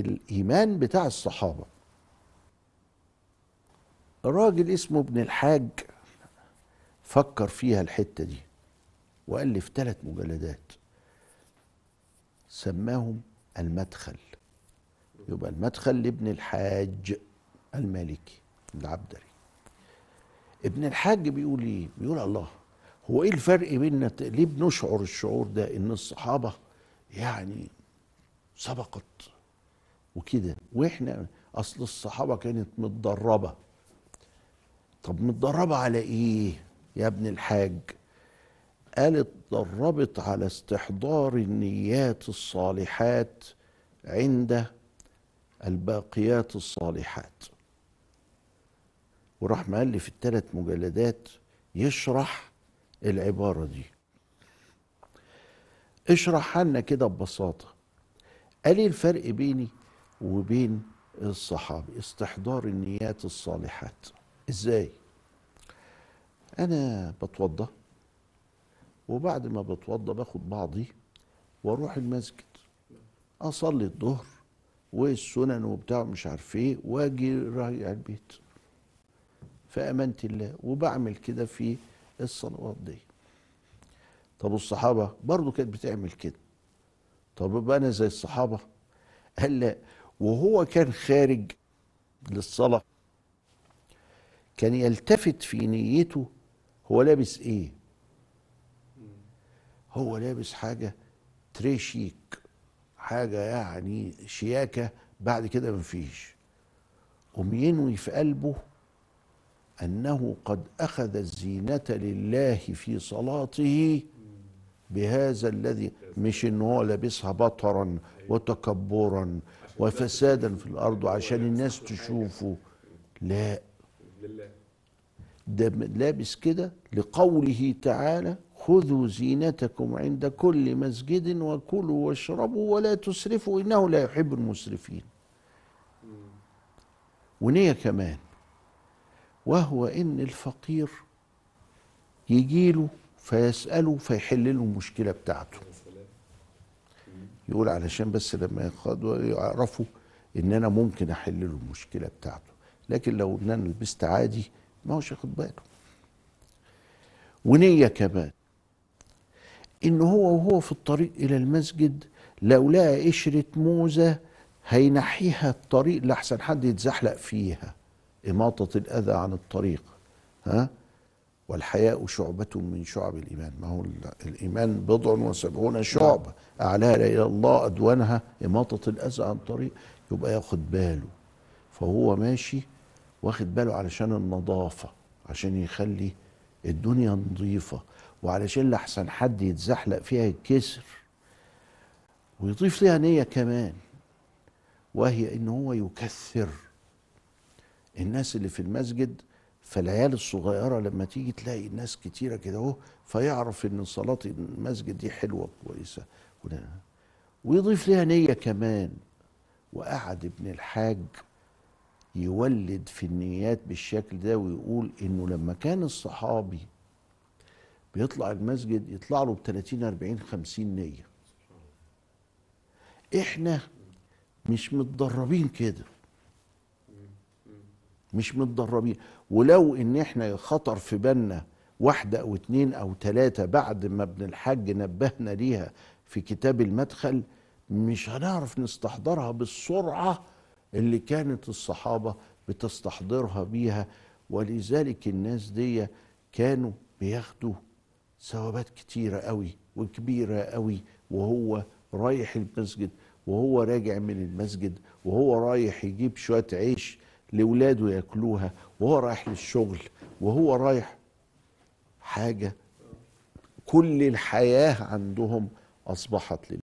الايمان بتاع الصحابه راجل اسمه ابن الحاج فكر فيها الحته دي والف ثلاث مجلدات سماهم المدخل يبقى المدخل لابن الحاج المالكي العبدري ابن الحاج بيقول ايه بيقول الله هو ايه الفرق بيننا ليه بنشعر الشعور ده ان الصحابه يعني سبقت وكده واحنا اصل الصحابه كانت متدربه طب متدربه على ايه يا ابن الحاج قال اتدربت على استحضار النيات الصالحات عند الباقيات الصالحات وراح مؤلف الثلاث مجلدات يشرح العبارة دي اشرح لنا كده ببساطة قال ايه الفرق بيني وبين الصحابي استحضار النيات الصالحات ازاي انا بتوضى وبعد ما بتوضى باخد بعضي واروح المسجد اصلي الظهر والسنن وبتاع مش عارف ايه واجي راجع البيت فامنت الله وبعمل كده في الصلوات دي طب الصحابه برضو كانت بتعمل كده طب يبقى انا زي الصحابه قال لا وهو كان خارج للصلاة كان يلتفت في نيته هو لابس ايه هو لابس حاجة تري شيك حاجة يعني شياكة بعد كده مفيش قوم ينوي في قلبه أنه قد أخذ الزينة لله في صلاته بهذا الذي مش ان هو لابسها بطرا وتكبرا وفسادا في الارض وعشان الناس تشوفه لا ده لابس كده لقوله تعالى خذوا زينتكم عند كل مسجد وكلوا واشربوا ولا تسرفوا انه لا يحب المسرفين ونيه كمان وهو ان الفقير يجيله فيساله فيحل له المشكله بتاعته يقول علشان بس لما يقعدوا يعرفوا ان انا ممكن احل له المشكله بتاعته لكن لو ان انا لبست عادي ما هوش ياخد باله ونيه كمان ان هو وهو في الطريق الى المسجد لو لقى قشره موزه هينحيها الطريق لاحسن حد يتزحلق فيها اماطه الاذى عن الطريق ها والحياء شعبة من شعب الإيمان ما هو الإيمان بضع وسبعون شعبة أعلاها إلى الله أدوانها إماطة الأذى عن طريق يبقى ياخد باله فهو ماشي واخد باله علشان النظافة عشان يخلي الدنيا نظيفة وعلشان لحسن حد يتزحلق فيها يتكسر ويضيف ليها نية كمان وهي إن هو يكثر الناس اللي في المسجد فالعيال الصغيرة لما تيجي تلاقي ناس كتيرة كده اهو فيعرف ان صلاة المسجد دي حلوة كويسة ويضيف لها نية كمان وقعد ابن الحاج يولد في النيات بالشكل ده ويقول انه لما كان الصحابي بيطلع المسجد يطلع له ب 30 40 50 نيه احنا مش متدربين كده مش متدربين ولو ان احنا خطر في بالنا واحدة او اتنين او تلاتة بعد ما ابن الحاج نبهنا ليها في كتاب المدخل مش هنعرف نستحضرها بالسرعة اللي كانت الصحابة بتستحضرها بيها ولذلك الناس دي كانوا بياخدوا ثوابات كتيرة قوي وكبيرة قوي وهو رايح المسجد وهو راجع من المسجد وهو رايح يجيب شوية عيش لولاده ياكلوها وهو رايح للشغل وهو رايح حاجه كل الحياه عندهم اصبحت لله